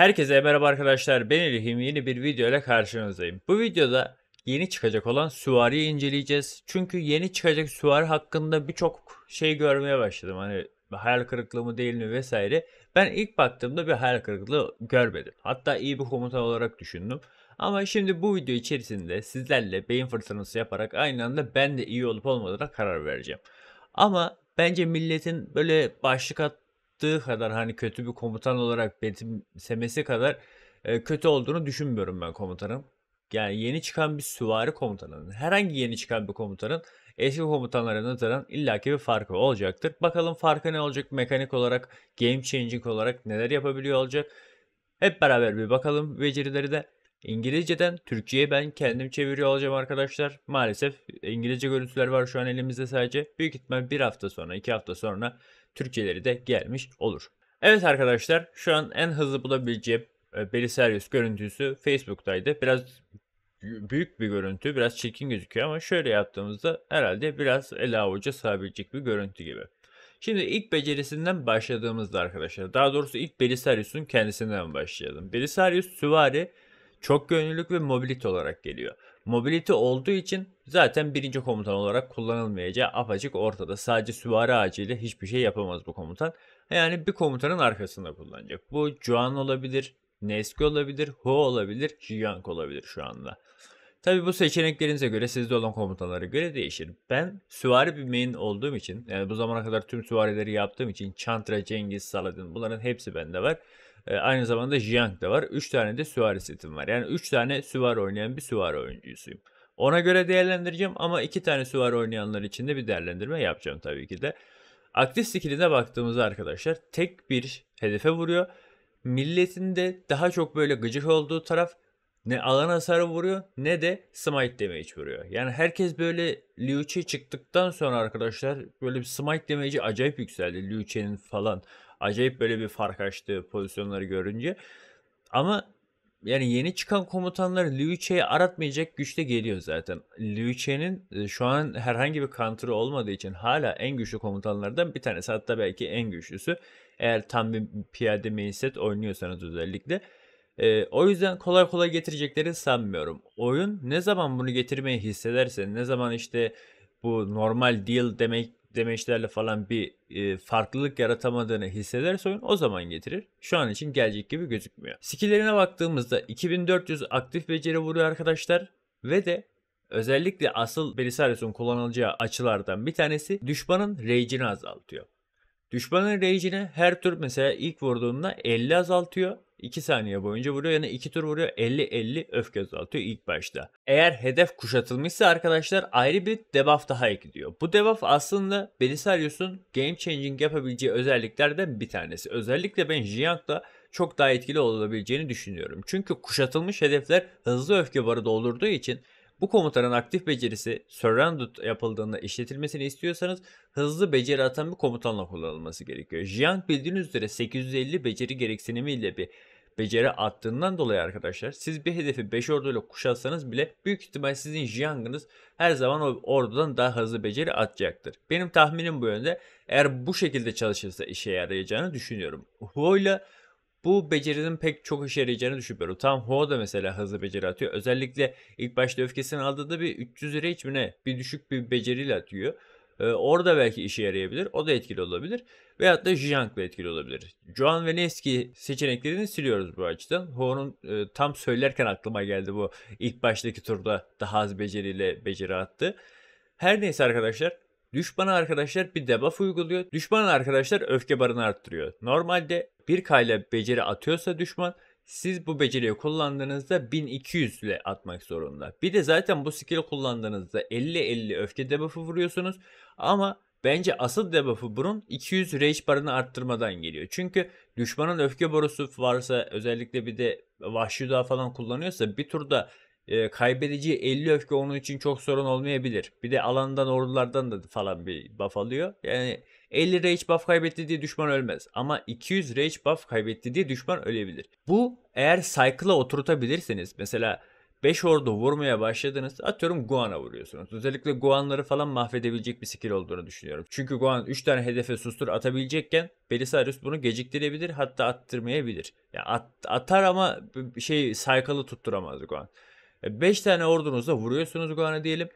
Herkese merhaba arkadaşlar. Ben İlhim yeni bir video ile karşınızdayım. Bu videoda yeni çıkacak olan süvariyi inceleyeceğiz. Çünkü yeni çıkacak süvari hakkında birçok şey görmeye başladım. Hani hayal kırıklığı mı değil mi vesaire. Ben ilk baktığımda bir hayal kırıklığı görmedim. Hatta iyi bir komutan olarak düşündüm. Ama şimdi bu video içerisinde sizlerle beyin fırtınası yaparak aynı anda ben de iyi olup olmadığına karar vereceğim. Ama bence milletin böyle başlık at yaptığı kadar hani kötü bir komutan olarak benimsemesi kadar e, kötü olduğunu düşünmüyorum ben komutanım. Yani yeni çıkan bir süvari komutanın, herhangi yeni çıkan bir komutanın eski komutanlara nazaran illaki bir farkı olacaktır. Bakalım farkı ne olacak mekanik olarak, game changing olarak neler yapabiliyor olacak. Hep beraber bir bakalım becerileri de. İngilizceden Türkçe'ye ben kendim çeviriyor olacağım arkadaşlar. Maalesef İngilizce görüntüler var şu an elimizde sadece. Büyük ihtimal bir hafta sonra, iki hafta sonra Türkiye'leri de gelmiş olur. Evet arkadaşlar şu an en hızlı bulabileceğim e, Belisarius görüntüsü Facebook'taydı. Biraz büyük bir görüntü biraz çirkin gözüküyor ama şöyle yaptığımızda herhalde biraz el avuca sığabilecek bir görüntü gibi. Şimdi ilk becerisinden başladığımızda arkadaşlar daha doğrusu ilk Belisarius'un kendisinden başlayalım. Belisarius süvari çok gönüllülük ve mobilite olarak geliyor. Mobilite olduğu için Zaten birinci komutan olarak kullanılmayacağı apaçık ortada. Sadece süvari ağacıyla hiçbir şey yapamaz bu komutan. Yani bir komutanın arkasında kullanacak. Bu Juan olabilir, Neski olabilir, Ho olabilir, Jiang olabilir şu anda. Tabi bu seçeneklerinize göre sizde olan komutanlara göre değişir. Ben süvari bir main olduğum için yani bu zamana kadar tüm süvarileri yaptığım için Çantra, Cengiz, Saladin bunların hepsi bende var. E, aynı zamanda Jiang da var. 3 tane de süvari setim var. Yani 3 tane süvari oynayan bir süvari oyuncusuyum. Ona göre değerlendireceğim ama iki tane süvari oynayanlar için de bir değerlendirme yapacağım tabii ki de. Aktif skill'ine baktığımızda arkadaşlar tek bir hedefe vuruyor. Milletin de daha çok böyle gıcık olduğu taraf ne alan hasarı vuruyor ne de smite damage vuruyor. Yani herkes böyle Liu Qi çıktıktan sonra arkadaşlar böyle bir smite damage'i acayip yükseldi. Liu Qi'nin falan acayip böyle bir fark açtığı pozisyonları görünce. Ama yani yeni çıkan komutanlar Liu aratmayacak güçte geliyor zaten. Liu e, şu an herhangi bir counter'ı olmadığı için hala en güçlü komutanlardan bir tanesi. Hatta belki en güçlüsü. Eğer tam bir piyade mainset oynuyorsanız özellikle. Ee, o yüzden kolay kolay getireceklerini sanmıyorum. Oyun ne zaman bunu getirmeyi hissederse, ne zaman işte bu normal deal demek demeçlerle falan bir e, farklılık yaratamadığını hissederse oyun o zaman getirir. Şu an için gelecek gibi gözükmüyor. Skill'lerine baktığımızda 2400 aktif beceri vuruyor arkadaşlar ve de özellikle asıl Belisarius'un kullanılacağı açılardan bir tanesi düşmanın rage'ini azaltıyor. Düşmanın rage'ini her tür mesela ilk vurduğunda 50 azaltıyor. 2 saniye boyunca vuruyor. Yani 2 tur vuruyor. 50-50 öfke azaltıyor ilk başta. Eğer hedef kuşatılmışsa arkadaşlar ayrı bir debuff daha ekliyor. Bu debuff aslında Belisarius'un game changing yapabileceği özelliklerden bir tanesi. Özellikle ben Jiang'la çok daha etkili olabileceğini düşünüyorum. Çünkü kuşatılmış hedefler hızlı öfke barı doldurduğu için bu komutanın aktif becerisi surrounded yapıldığında işletilmesini istiyorsanız hızlı beceri atan bir komutanla kullanılması gerekiyor. Jiang bildiğiniz üzere 850 beceri gereksinimi ile bir beceri attığından dolayı arkadaşlar siz bir hedefi 5 orduyla kuşatsanız bile büyük ihtimal sizin Jiang'ınız her zaman o ordudan daha hızlı beceri atacaktır. Benim tahminim bu yönde eğer bu şekilde çalışırsa işe yarayacağını düşünüyorum. Huo ile bu becerinin pek çok işe yarayacağını düşünmüyorum. Tam Hua da mesela hızlı beceri atıyor. Özellikle ilk başta öfkesini da bir 300 lira içmine bir düşük bir beceriyle atıyor. Ee, orada belki işe yarayabilir. O da etkili olabilir. Veyahut da Jiang'la etkili olabilir. Joan ve Neski seçeneklerini siliyoruz bu açıdan. Ho'nun e, tam söylerken aklıma geldi bu ilk baştaki turda daha az beceriyle beceri attı. Her neyse arkadaşlar Düşmana arkadaşlar bir debuff uyguluyor. Düşman arkadaşlar öfke barını arttırıyor. Normalde 1 kayla beceri atıyorsa düşman siz bu beceriyi kullandığınızda 1200 ile atmak zorunda. Bir de zaten bu skill'i kullandığınızda 50-50 öfke debuff'ı vuruyorsunuz. Ama bence asıl debuff'ı bunun 200 rage barını arttırmadan geliyor. Çünkü düşmanın öfke borusu varsa özellikle bir de vahşi daha falan kullanıyorsa bir turda e, kaybedeceği 50 öfke onun için çok sorun olmayabilir. Bir de alandan ordulardan da falan bir buff alıyor. Yani 50 rage buff kaybetti diye düşman ölmez ama 200 rage buff kaybetti diye düşman ölebilir. Bu eğer cycle'a oturtabilirseniz mesela 5 ordu vurmaya başladınız. Atıyorum Guan'a vuruyorsunuz. Özellikle Guan'ları falan mahvedebilecek bir skill olduğunu düşünüyorum. Çünkü Guan 3 tane hedefe sustur atabilecekken Belisarius bunu geciktirebilir hatta attırmayabilir. Yani at, atar ama şey cycle'ı tutturamaz Guan. 5 e, tane ordunuzla vuruyorsunuz Guan'a diyelim.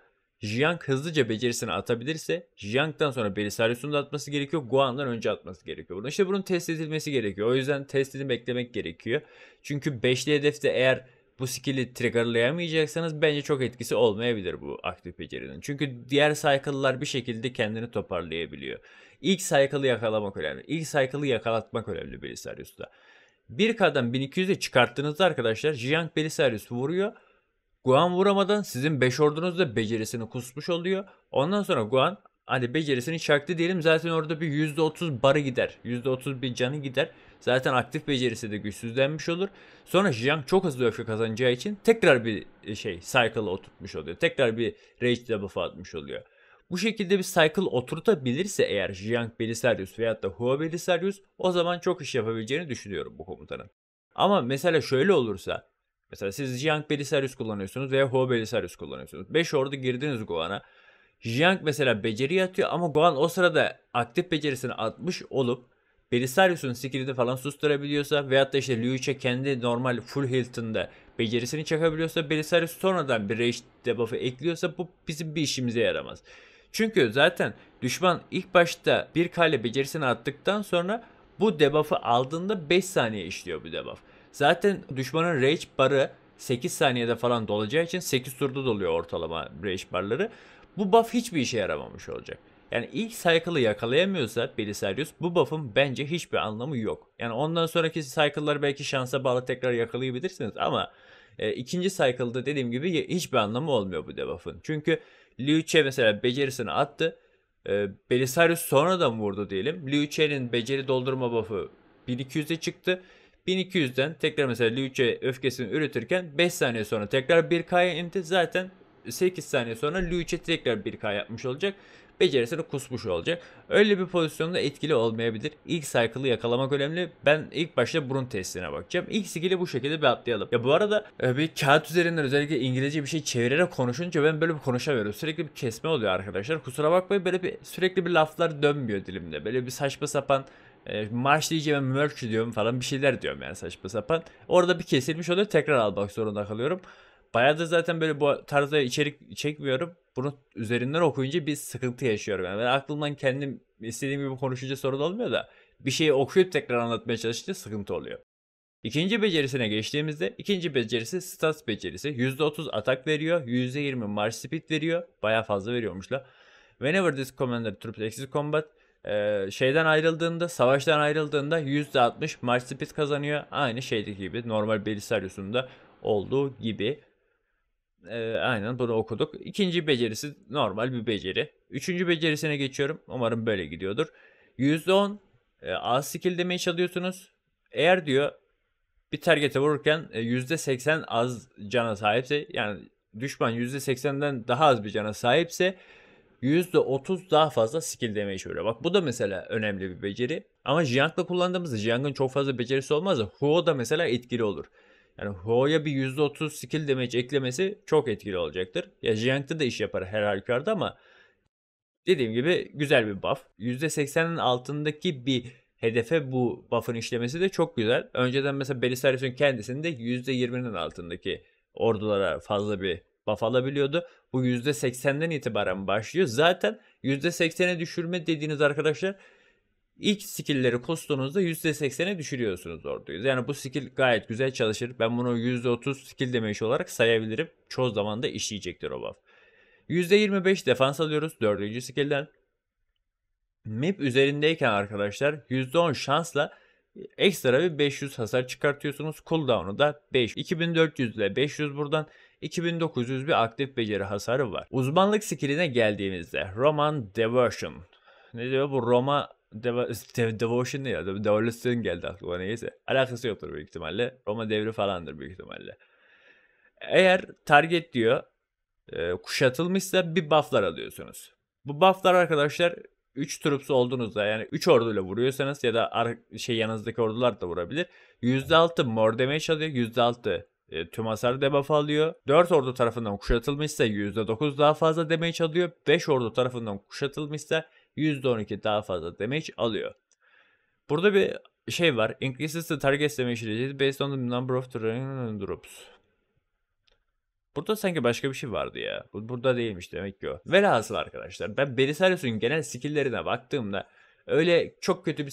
Jiang hızlıca becerisini atabilirse Jiang'dan sonra Belisarius'un da atması gerekiyor. Guan'dan önce atması gerekiyor. Burada işte bunun test edilmesi gerekiyor. O yüzden test testini beklemek gerekiyor. Çünkü 5'li hedefte eğer bu skill'i triggerlayamayacaksanız bence çok etkisi olmayabilir bu aktif becerinin. Çünkü diğer cycle'lar bir şekilde kendini toparlayabiliyor. İlk cycle'ı yakalamak önemli. İlk cycle'ı yakalatmak önemli Belisarius'ta. 1K'dan 1200'e çıkarttığınızda arkadaşlar Jiang Belisarius vuruyor Guan vuramadan sizin 5 ordunuz da becerisini kusmuş oluyor. Ondan sonra Guan hani becerisini çaktı diyelim zaten orada bir %30 barı gider. %30 bir canı gider. Zaten aktif becerisi de güçsüzlenmiş olur. Sonra Jiang çok hızlı öfke kazanacağı için tekrar bir e, şey cycle oturtmuş oluyor. Tekrar bir rage debuff atmış oluyor. Bu şekilde bir cycle oturtabilirse eğer Jiang Belisarius veyahut da Hua Belisarius o zaman çok iş yapabileceğini düşünüyorum bu komutanın. Ama mesela şöyle olursa Mesela siz Jiang Belisarius kullanıyorsunuz veya Ho Belisarius kullanıyorsunuz. 5 ordu girdiniz Guan'a. Jiang mesela beceri atıyor ama Guan o sırada aktif becerisini atmış olup Belisarius'un skillini falan susturabiliyorsa veyahut da işte Liuche kendi normal full Hilton'da becerisini çakabiliyorsa Belisarius sonradan bir rage debuff'ı ekliyorsa bu bizim bir işimize yaramaz. Çünkü zaten düşman ilk başta bir kale becerisini attıktan sonra bu debuff'ı aldığında 5 saniye işliyor bu debuff. Zaten düşmanın rage barı 8 saniyede falan dolacağı için 8 turda doluyor ortalama rage barları. Bu buff hiçbir işe yaramamış olacak. Yani ilk cycle'ı yakalayamıyorsa Belisarius bu buff'ın bence hiçbir anlamı yok. Yani ondan sonraki cycle'ları belki şansa bağlı tekrar yakalayabilirsiniz ama e, ikinci cycle'da dediğim gibi hiçbir anlamı olmuyor bu debuff'ın. Çünkü Liu Che mesela becerisini attı. E, Belisarius sonradan vurdu diyelim. Liu Che'nin beceri doldurma buff'ı 1200'e çıktı. 1200'den tekrar mesela Liuche öfkesini üretirken 5 saniye sonra tekrar 1K'ya indi. Zaten 8 saniye sonra Liuche tekrar 1K yapmış olacak. Becerisini kusmuş olacak. Öyle bir pozisyonda etkili olmayabilir. İlk cycle'ı yakalamak önemli. Ben ilk başta burun testine bakacağım. İlk skill'i bu şekilde bir atlayalım. Ya bu arada e, bir kağıt üzerinden özellikle İngilizce bir şey çevirerek konuşunca ben böyle bir konuşamıyorum. Sürekli bir kesme oluyor arkadaşlar. Kusura bakmayın böyle bir sürekli bir laflar dönmüyor dilimde. Böyle bir saçma sapan e, ee, Marş diyeceğime Merch diyorum falan bir şeyler diyorum yani saçma sapan. Orada bir kesilmiş oluyor tekrar almak zorunda kalıyorum. Bayağı da zaten böyle bu tarzda içerik çekmiyorum. Bunu üzerinden okuyunca bir sıkıntı yaşıyorum. Yani ben aklımdan kendim istediğim gibi konuşunca sorun olmuyor da bir şeyi okuyup tekrar anlatmaya çalışınca sıkıntı oluyor. İkinci becerisine geçtiğimizde ikinci becerisi stats becerisi. %30 atak veriyor, %20 march speed veriyor. Baya fazla veriyormuşlar. Whenever this commander troops exit combat e, şeyden ayrıldığında, savaştan ayrıldığında %60 maç speed kazanıyor. Aynı şeydeki gibi normal Belisarius'un olduğu gibi. E, aynen bunu okuduk. İkinci becerisi normal bir beceri. Üçüncü becerisine geçiyorum. Umarım böyle gidiyordur. %10 e, az skill demeyi çalıyorsunuz. Eğer diyor bir targete vururken e, %80 az cana sahipse yani düşman %80'den daha az bir cana sahipse %30 daha fazla skill damage veriyor. Bak bu da mesela önemli bir beceri. Ama Jiang'la kullandığımızda Jiang'ın çok fazla becerisi olmaz da Huo da mesela etkili olur. Yani Ho'ya bir %30 skill damage eklemesi çok etkili olacaktır. Ya Jiang'da da iş yapar her halükarda ama dediğim gibi güzel bir buff. %80'in altındaki bir hedefe bu buff'ın işlemesi de çok güzel. Önceden mesela Belisarius'un kendisinde %20'nin altındaki ordulara fazla bir buff alabiliyordu. Bu %80'den itibaren başlıyor. Zaten %80'e düşürme dediğiniz arkadaşlar ilk skill'leri kustunuzda %80'e düşürüyorsunuz orduyu. Yani bu skill gayet güzel çalışır. Ben bunu %30 skill demeyiş olarak sayabilirim. Çoğu zaman da işleyecektir o buff. %25 defans alıyoruz 4. skill'den. Map üzerindeyken arkadaşlar %10 şansla ekstra bir 500 hasar çıkartıyorsunuz. Cooldown'u da 5. 2400 ile 500 buradan 2900 bir aktif beceri hasarı var. Uzmanlık skilline geldiğimizde Roman Devotion. Ne diyor bu Roma Deva, de, devotion ne ya? Devotion geldi aklıma neyse. Alakası yoktur büyük ihtimalle. Roma devri falandır büyük ihtimalle. Eğer target diyor e, kuşatılmışsa bir bufflar alıyorsunuz. Bu bufflar arkadaşlar 3 troops olduğunuzda yani 3 orduyla vuruyorsanız ya da şey yanınızdaki ordular da vurabilir. %6 more damage alıyor. %6 e, tüm hasar debuff alıyor. 4 ordu tarafından kuşatılmışsa %9 daha fazla damage alıyor. 5 ordu tarafından kuşatılmışsa %12 daha fazla damage alıyor. Burada bir şey var. Increases the target damage based on the number of drops. Burada sanki başka bir şey vardı ya. Burada değilmiş demek ki o. Velhasıl arkadaşlar ben Belisarius'un genel skilllerine baktığımda öyle çok kötü bir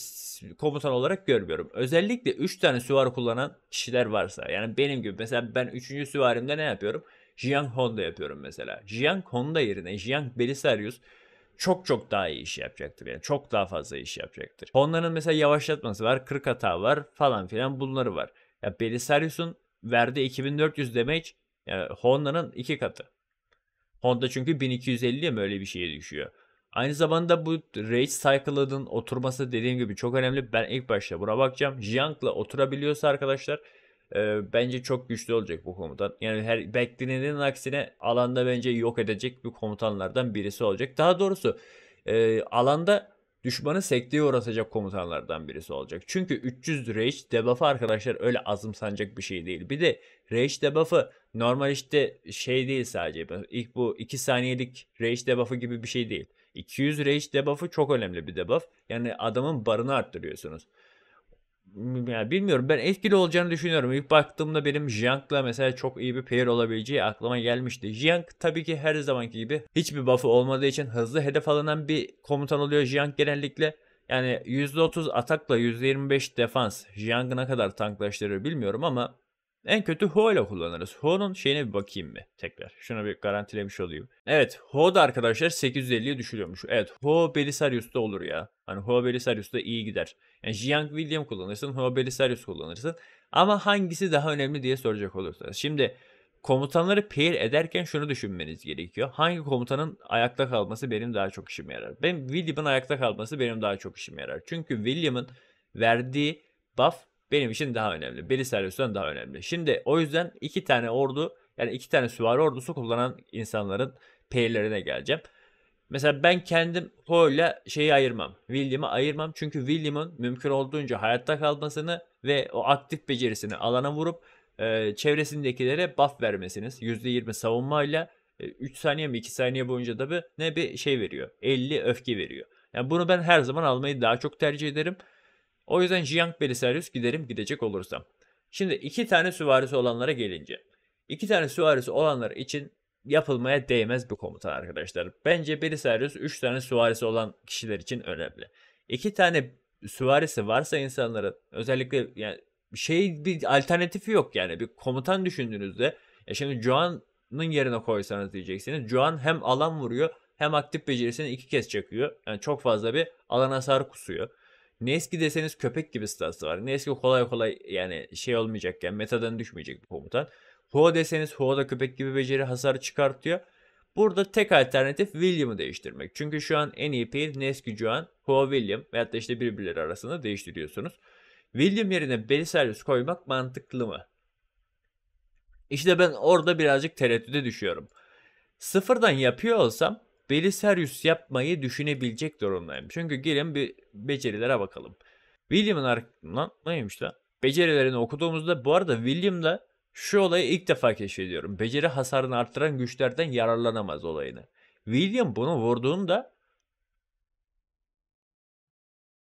komutan olarak görmüyorum. Özellikle 3 tane süvar kullanan kişiler varsa yani benim gibi mesela ben 3. süvarimde ne yapıyorum? Jiang Honda yapıyorum mesela. Jiang Honda yerine Jiang Belisarius çok çok daha iyi iş yapacaktır. Yani çok daha fazla iş yapacaktır. Honda'nın mesela yavaşlatması var, 40 hata var falan filan bunları var. Ya Belisarius'un verdiği 2400 damage yani Honda'nın iki katı. Honda çünkü 1250'ye mi öyle bir şeye düşüyor. Aynı zamanda bu Rage Cycle'ın oturması dediğim gibi çok önemli. Ben ilk başta buna bakacağım. Jiang'la oturabiliyorsa arkadaşlar e, bence çok güçlü olacak bu komutan. Yani her beklenenin aksine alanda bence yok edecek bir komutanlardan birisi olacak. Daha doğrusu e, alanda düşmanı sekteye uğratacak komutanlardan birisi olacak. Çünkü 300 Rage debuff'ı arkadaşlar öyle azımsanacak bir şey değil. Bir de Rage debuff'ı normal işte şey değil sadece. ilk bu 2 saniyelik Rage debuff'ı gibi bir şey değil. 200 rage debuff'ı çok önemli bir debuff. Yani adamın barını arttırıyorsunuz. Yani bilmiyorum ben etkili olacağını düşünüyorum. İlk baktığımda benim Jiang'la mesela çok iyi bir pair olabileceği aklıma gelmişti. Jiang tabii ki her zamanki gibi hiçbir buff'ı olmadığı için hızlı hedef alınan bir komutan oluyor Jiang genellikle. Yani %30 atakla %25 defans Jiang'ı ne kadar tanklaştırır bilmiyorum ama en kötü ho ile kullanırız. Ho'nun şeyine bir bakayım mı tekrar. Şuna bir garantilemiş olayım. Evet ho da arkadaşlar 850'ye düşürüyormuş. Evet ho Belisarius'ta olur ya. Hani ho Belisarius'ta iyi gider. Yani Jiang William kullanırsın ho Belisarius kullanırsın. Ama hangisi daha önemli diye soracak olursanız. Şimdi komutanları pair ederken şunu düşünmeniz gerekiyor. Hangi komutanın ayakta kalması benim daha çok işime yarar? Ben William'ın ayakta kalması benim daha çok işime yarar. Çünkü William'ın verdiği buff benim için daha önemli. Beli servisinden daha önemli. Şimdi o yüzden iki tane ordu yani iki tane süvari ordusu kullanan insanların peylerine geleceğim. Mesela ben kendim Poe'yle şeyi ayırmam. William'ı ayırmam. Çünkü William'ın mümkün olduğunca hayatta kalmasını ve o aktif becerisini alana vurup e, çevresindekilere buff vermesiniz. %20 savunmayla e, 3 saniye mi 2 saniye boyunca da bir, ne bir şey veriyor. 50 öfke veriyor. Yani bunu ben her zaman almayı daha çok tercih ederim. O yüzden Jiang Belisarius giderim gidecek olursam. Şimdi iki tane süvarisi olanlara gelince. İki tane süvarisi olanlar için yapılmaya değmez bir komutan arkadaşlar. Bence Belisarius üç tane süvarisi olan kişiler için önemli. İki tane süvarisi varsa insanların özellikle yani şey bir alternatifi yok yani. Bir komutan düşündüğünüzde ya e şimdi Juan'ın yerine koysanız diyeceksiniz. Juan hem alan vuruyor hem aktif becerisini iki kez çakıyor. Yani çok fazla bir alan hasar kusuyor. Neski deseniz köpek gibi statsı var. Neski kolay kolay yani şey olmayacakken metadan düşmeyecek bir komutan. Ho deseniz Ho da köpek gibi beceri hasar çıkartıyor. Burada tek alternatif William'ı değiştirmek. Çünkü şu an en iyi pil Neski Juan, Ho William veyahut da işte birbirleri arasında değiştiriyorsunuz. William yerine Belisarius koymak mantıklı mı? İşte ben orada birazcık tereddüde düşüyorum. Sıfırdan yapıyor olsam Belisarius yapmayı düşünebilecek durumdayım. Çünkü gelin bir becerilere bakalım. William'ın arkasından neymiş lan? Becerilerini okuduğumuzda bu arada William'da şu olayı ilk defa keşfediyorum. Beceri hasarını arttıran güçlerden yararlanamaz olayını. William bunu vurduğunda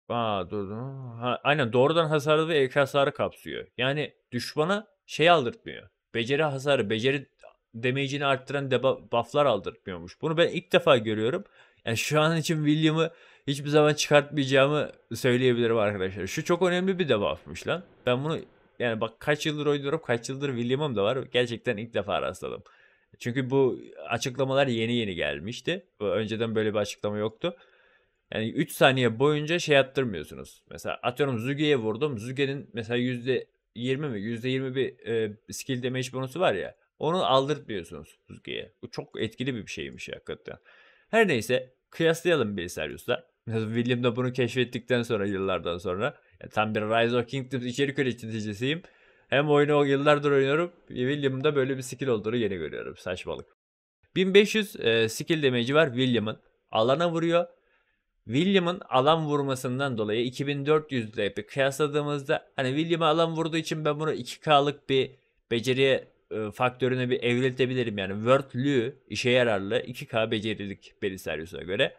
Aa dur. dur. Ha, aynen doğrudan hasarı ve ek hasarı kapsıyor. Yani düşmana şey aldırtmıyor. Beceri hasarı, beceri damage'ini arttıran debufflar aldırtmıyormuş. Bunu ben ilk defa görüyorum. Yani şu an için William'ı hiçbir zaman çıkartmayacağımı söyleyebilirim arkadaşlar. Şu çok önemli bir debuffmış lan. Ben bunu yani bak kaç yıldır oynuyorum kaç yıldır William'ım da var. Gerçekten ilk defa rastladım. Çünkü bu açıklamalar yeni yeni gelmişti. Önceden böyle bir açıklama yoktu. Yani 3 saniye boyunca şey attırmıyorsunuz. Mesela atıyorum zügeye vurdum. Zügenin mesela %20 mi %21 e, skill damage bonusu var ya. Onu aldırtmıyorsunuz süzgeye. Bu çok etkili bir şeymiş hakikaten. Her neyse kıyaslayalım bir Belisarius'la. William de bunu keşfettikten sonra yıllardan sonra yani tam bir Rise of Kingdoms içerik üreticisiyim. Hem oyunu o yıllardır oynuyorum. William'da böyle bir skill olduğunu yeni görüyorum. Saçmalık. 1500 e, skill damage'i var William'ın. Alana vuruyor. William'ın alan vurmasından dolayı 2400 ile kıyasladığımızda hani William'a alan vurduğu için ben bunu 2K'lık bir beceriye e, faktörüne bir evriltebilirim. Yani wordly işe yararlı 2K becerilik Belisarius'a göre.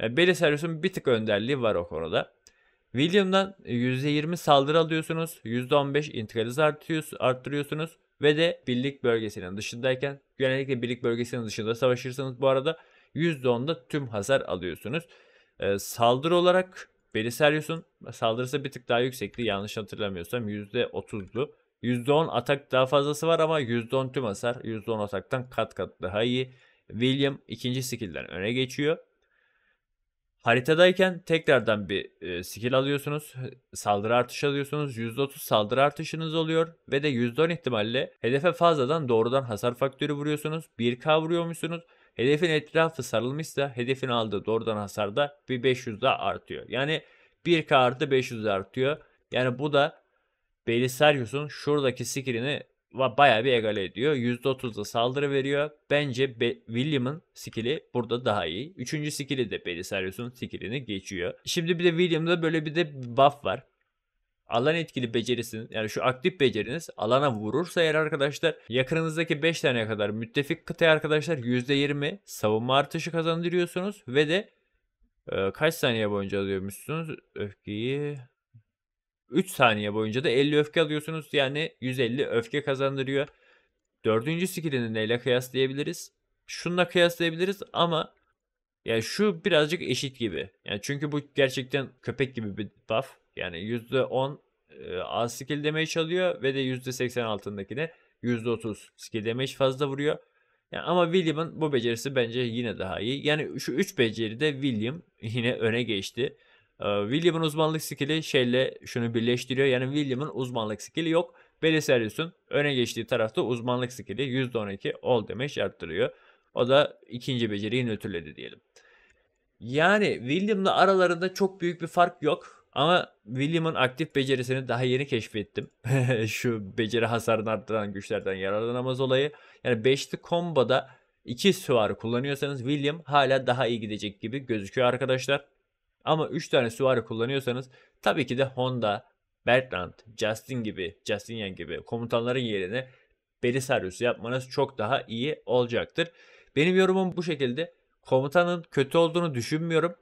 Yani e, Belisarius'un bir tık önderliği var o konuda. William'dan %20 saldırı alıyorsunuz. %15 intikaliz arttırıyorsunuz. Ve de birlik bölgesinin dışındayken genellikle birlik bölgesinin dışında savaşırsanız bu arada %10'da tüm hasar alıyorsunuz. Ee, saldırı olarak Belisarius'un saldırısı bir tık daha yüksekti. Yanlış hatırlamıyorsam %30'lu. %10 atak daha fazlası var ama %10 tüm hasar. %10 ataktan kat kat daha iyi. William ikinci skill'den öne geçiyor. Haritadayken tekrardan bir e, skill alıyorsunuz. Saldırı artışı alıyorsunuz. %30 saldırı artışınız oluyor. Ve de %10 ihtimalle hedefe fazladan doğrudan hasar faktörü vuruyorsunuz. 1k vuruyormuşsunuz. Hedefin etrafı sarılmışsa hedefin aldığı doğrudan hasarda da bir 500 daha artıyor. Yani 1k artı 500 artıyor. Yani bu da Belisarius'un şuradaki skillini baya bir egale ediyor. %30'da saldırı veriyor. Bence Be William'ın skilli burada daha iyi. Üçüncü skilli de Belisarius'un skillini geçiyor. Şimdi bir de William'da böyle bir de buff var alan etkili becerisiniz yani şu aktif beceriniz alana vurursa eğer arkadaşlar yakınınızdaki 5 tane kadar müttefik kıtaya arkadaşlar %20 savunma artışı kazandırıyorsunuz ve de e, kaç saniye boyunca alıyormuşsunuz öfkeyi 3 saniye boyunca da 50 öfke alıyorsunuz. Yani 150 öfke kazandırıyor. Dördüncü skillini neyle kıyaslayabiliriz? Şununla kıyaslayabiliriz ama yani şu birazcık eşit gibi. Yani çünkü bu gerçekten köpek gibi bir buff. Yani %10 e, az skill damage alıyor ve de %80 altındakine %30 skill damage fazla vuruyor. Yani ama William'ın bu becerisi bence yine daha iyi. Yani şu 3 beceride William yine öne geçti. William'ın uzmanlık skili şeyle şunu birleştiriyor. Yani William'ın uzmanlık skili yok. Belisarius'un öne geçtiği tarafta uzmanlık skili %12 all damage arttırıyor. O da ikinci beceriyi nötrledi diyelim. Yani William'la aralarında çok büyük bir fark yok. Ama William'ın aktif becerisini daha yeni keşfettim. Şu beceri hasarını arttıran güçlerden yararlanamaz olayı. Yani 5'li kombada iki süvarı kullanıyorsanız William hala daha iyi gidecek gibi gözüküyor arkadaşlar. Ama 3 tane süvari kullanıyorsanız tabii ki de Honda, Bertrand, Justin gibi, Justinian gibi komutanların yerine Belisarius yapmanız çok daha iyi olacaktır. Benim yorumum bu şekilde. Komutanın kötü olduğunu düşünmüyorum.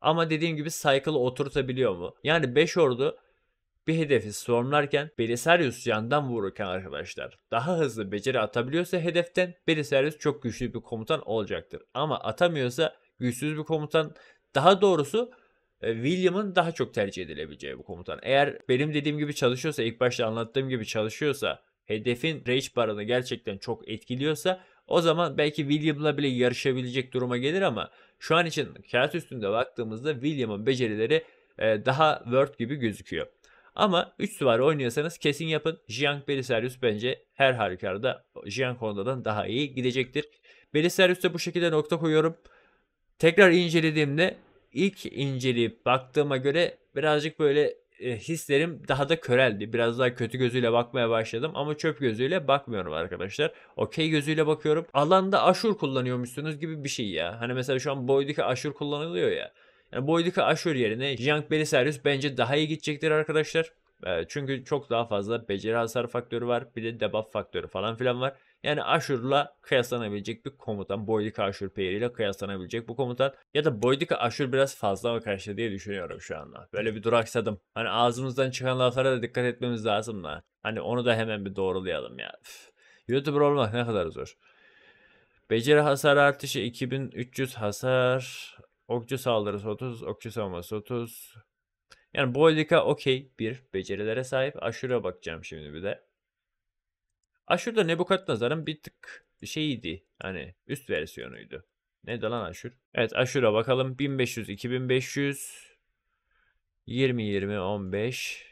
Ama dediğim gibi cycle'ı oturtabiliyor mu? Yani 5 ordu bir hedefi stormlarken Belisarius yandan vururken arkadaşlar daha hızlı beceri atabiliyorsa hedeften Belisarius çok güçlü bir komutan olacaktır. Ama atamıyorsa güçsüz bir komutan daha doğrusu e, William'ın daha çok tercih edilebileceği bu komutan. Eğer benim dediğim gibi çalışıyorsa, ilk başta anlattığım gibi çalışıyorsa, hedefin rage barını gerçekten çok etkiliyorsa o zaman belki William'la bile yarışabilecek duruma gelir ama şu an için kağıt üstünde baktığımızda William'ın becerileri e, daha Word gibi gözüküyor. Ama 3 süvari oynuyorsanız kesin yapın. Jiang Belisarius bence her harikarda, Jiang Honda'dan daha iyi gidecektir. Belisarius'ta bu şekilde nokta koyuyorum. Tekrar incelediğimde ilk inceleyip baktığıma göre birazcık böyle e, hislerim daha da köreldi. Biraz daha kötü gözüyle bakmaya başladım ama çöp gözüyle bakmıyorum arkadaşlar. Okey gözüyle bakıyorum. Alanda aşur kullanıyormuşsunuz gibi bir şey ya. Hani mesela şu an boydaki aşur kullanılıyor ya. Yani boydaki aşur yerine Jank Belisarius bence daha iyi gidecektir arkadaşlar. E, çünkü çok daha fazla beceri hasar faktörü var. Bir de debuff faktörü falan filan var. Yani Aşur'la kıyaslanabilecek bir komutan. Boydika Aşur peyriyle kıyaslanabilecek bu komutan. Ya da Boydika Aşur biraz fazla mı karşı diye düşünüyorum şu anda. Böyle bir duraksadım. Hani ağzımızdan çıkan laflara da dikkat etmemiz lazım da. Hani onu da hemen bir doğrulayalım ya. Üf. YouTuber olmak ne kadar zor. Beceri hasar artışı 2300 hasar. Okçu saldırısı 30. Okçu savunması 30. Yani Boydika okey bir becerilere sahip. Aşure bakacağım şimdi bir de. Aşur'da Nebukadnezar'ın bir tık şeyiydi. Hani üst versiyonuydu. ne lan Aşur? Evet Aşur'a bakalım. 1500, 2500, 20, 20, 15.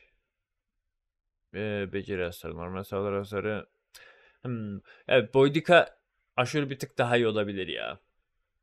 Ee, beceri hasarı, normal saldırı hasarı. Hmm. Evet Boydika Aşur bir tık daha iyi olabilir ya.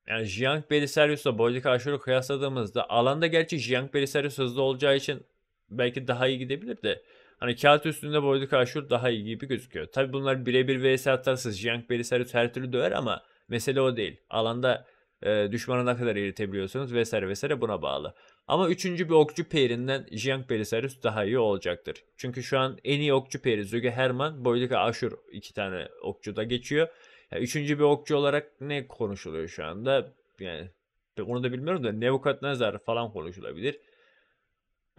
Yani Jiang Belisarius'la Boydika Aşur'u kıyasladığımızda alanda gerçi Jiang Belisarius hızlı olacağı için belki daha iyi gidebilir de Hani kağıt üstünde boylu karşılık daha iyi gibi gözüküyor. Tabi bunlar birebir vs atarsız. Jiang Belisarius her türlü döver ama mesele o değil. Alanda e, düşmanı ne kadar eritebiliyorsunuz vesaire vesaire buna bağlı. Ama üçüncü bir okçu peirinden Jiang Belisarius daha iyi olacaktır. Çünkü şu an en iyi okçu peiri Züge Herman, Boylika Aşur iki tane okçu da geçiyor. Yani üçüncü bir okçu olarak ne konuşuluyor şu anda? Yani onu da bilmiyorum da Nevukat Nebukadnezar falan konuşulabilir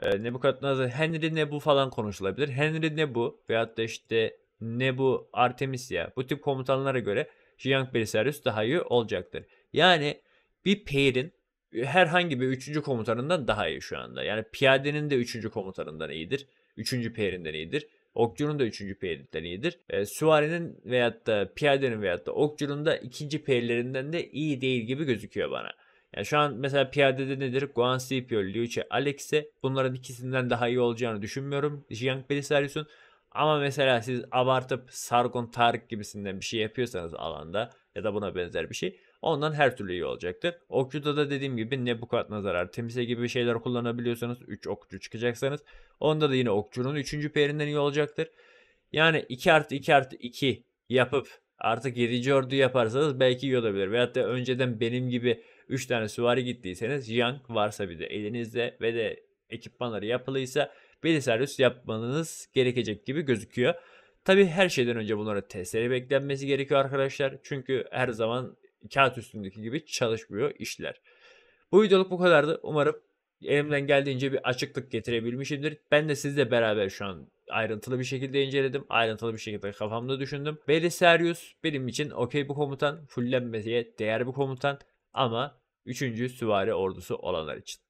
e, Nebukadnezar Henry Nebu falan konuşulabilir. Henry Nebu veyahut da işte Nebu Artemisia bu tip komutanlara göre Jiang Belisarius daha iyi olacaktır. Yani bir peyrin e, herhangi bir üçüncü komutanından daha iyi şu anda. Yani piyadenin de üçüncü komutanından iyidir. Üçüncü peyinden iyidir. Okçunun da üçüncü peyirinden iyidir. E, süvarinin veyahut da piyadenin veyahut da okçunun da ikinci peyirlerinden de iyi değil gibi gözüküyor bana. Yani şu an mesela piyadede nedir? Guan Sipio, Liu Che, Alex'e bunların ikisinden daha iyi olacağını düşünmüyorum. Jiang Belisarius'un ama mesela siz abartıp Sargon Tarık gibisinden bir şey yapıyorsanız alanda ya da buna benzer bir şey ondan her türlü iyi olacaktır. Okçuda da dediğim gibi ne zarar. Artemis'e gibi şeyler kullanabiliyorsanız 3 okçu çıkacaksanız onda da yine okçunun 3. peyrinden iyi olacaktır. Yani 2 artı 2 artı 2 yapıp artık 7. ordu yaparsanız belki iyi olabilir. Veyahut da önceden benim gibi 3 tane süvari gittiyseniz Jiang varsa bir de elinizde ve de ekipmanları yapılıysa servis yapmanız gerekecek gibi gözüküyor. Tabi her şeyden önce bunlara testleri beklenmesi gerekiyor arkadaşlar. Çünkü her zaman kağıt üstündeki gibi çalışmıyor işler. Bu videoluk bu kadardı. Umarım elimden geldiğince bir açıklık getirebilmişimdir. Ben de sizle beraber şu an ayrıntılı bir şekilde inceledim. Ayrıntılı bir şekilde kafamda düşündüm. Belisarius benim için okey bu komutan. Fullenmeye değer bir komutan ama 3. süvari ordusu olanlar için.